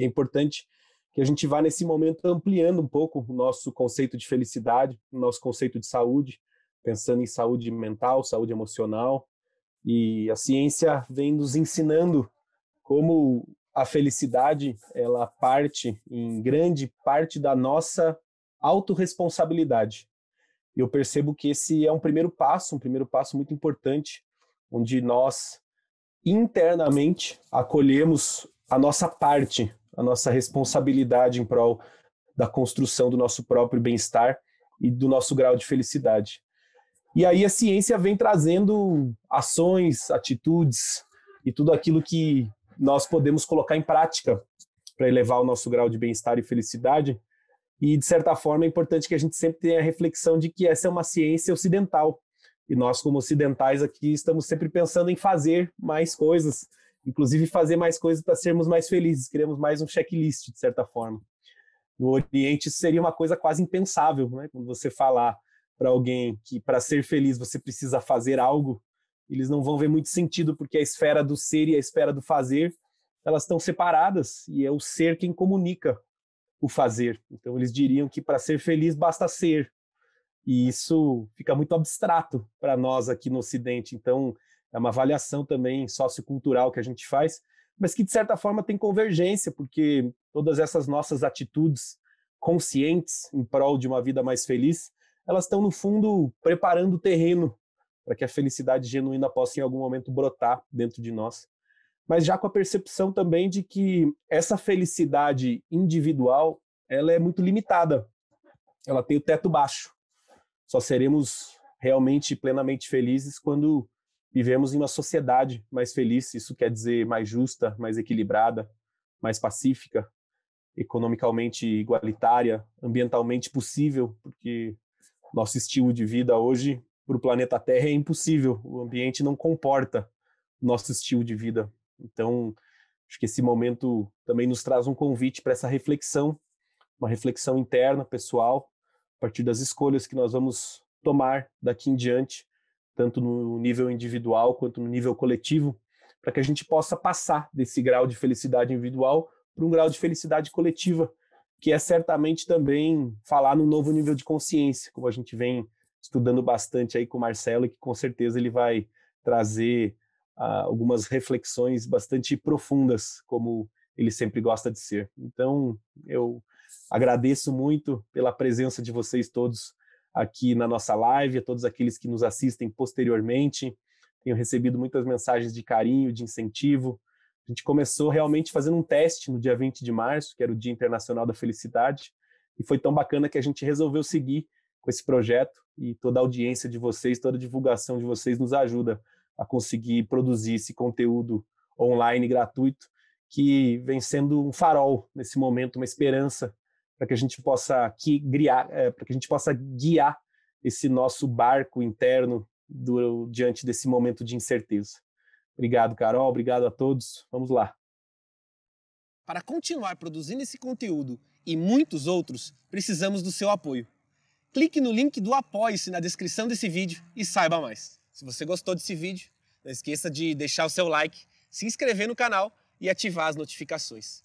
E é importante que a gente vá nesse momento ampliando um pouco o nosso conceito de felicidade, o nosso conceito de saúde, pensando em saúde mental, saúde emocional. E a ciência vem nos ensinando como a felicidade, ela parte em grande parte da nossa autorresponsabilidade. Eu percebo que esse é um primeiro passo, um primeiro passo muito importante, onde nós internamente acolhemos a nossa parte a nossa responsabilidade em prol da construção do nosso próprio bem-estar e do nosso grau de felicidade. E aí a ciência vem trazendo ações, atitudes e tudo aquilo que nós podemos colocar em prática para elevar o nosso grau de bem-estar e felicidade. E, de certa forma, é importante que a gente sempre tenha a reflexão de que essa é uma ciência ocidental. E nós, como ocidentais aqui, estamos sempre pensando em fazer mais coisas inclusive fazer mais coisas para sermos mais felizes, queremos mais um checklist, de certa forma. No Oriente, isso seria uma coisa quase impensável, né? Quando você falar para alguém que para ser feliz você precisa fazer algo, eles não vão ver muito sentido, porque a esfera do ser e a esfera do fazer elas estão separadas e é o ser quem comunica o fazer. Então eles diriam que para ser feliz basta ser. E isso fica muito abstrato para nós aqui no Ocidente. Então é uma avaliação também sociocultural que a gente faz, mas que de certa forma tem convergência, porque todas essas nossas atitudes conscientes em prol de uma vida mais feliz, elas estão no fundo preparando o terreno para que a felicidade genuína possa em algum momento brotar dentro de nós, mas já com a percepção também de que essa felicidade individual, ela é muito limitada. Ela tem o teto baixo. Só seremos realmente plenamente felizes quando vivemos em uma sociedade mais feliz, isso quer dizer mais justa, mais equilibrada, mais pacífica, economicamente igualitária, ambientalmente possível, porque nosso estilo de vida hoje para o planeta Terra é impossível, o ambiente não comporta nosso estilo de vida. Então, acho que esse momento também nos traz um convite para essa reflexão, uma reflexão interna, pessoal, a partir das escolhas que nós vamos tomar daqui em diante tanto no nível individual quanto no nível coletivo, para que a gente possa passar desse grau de felicidade individual para um grau de felicidade coletiva, que é certamente também falar num novo nível de consciência, como a gente vem estudando bastante aí com o Marcelo, e que com certeza ele vai trazer ah, algumas reflexões bastante profundas, como ele sempre gosta de ser. Então, eu agradeço muito pela presença de vocês todos aqui na nossa live, a todos aqueles que nos assistem posteriormente. Tenho recebido muitas mensagens de carinho, de incentivo. A gente começou realmente fazendo um teste no dia 20 de março, que era o Dia Internacional da Felicidade, e foi tão bacana que a gente resolveu seguir com esse projeto e toda a audiência de vocês, toda a divulgação de vocês nos ajuda a conseguir produzir esse conteúdo online gratuito que vem sendo um farol nesse momento, uma esperança para que a gente possa aqui guiar, é, para que a gente possa guiar esse nosso barco interno do, diante desse momento de incerteza. Obrigado, Carol. Obrigado a todos. Vamos lá. Para continuar produzindo esse conteúdo e muitos outros, precisamos do seu apoio. Clique no link do Apoie-se na descrição desse vídeo e saiba mais. Se você gostou desse vídeo, não esqueça de deixar o seu like, se inscrever no canal e ativar as notificações.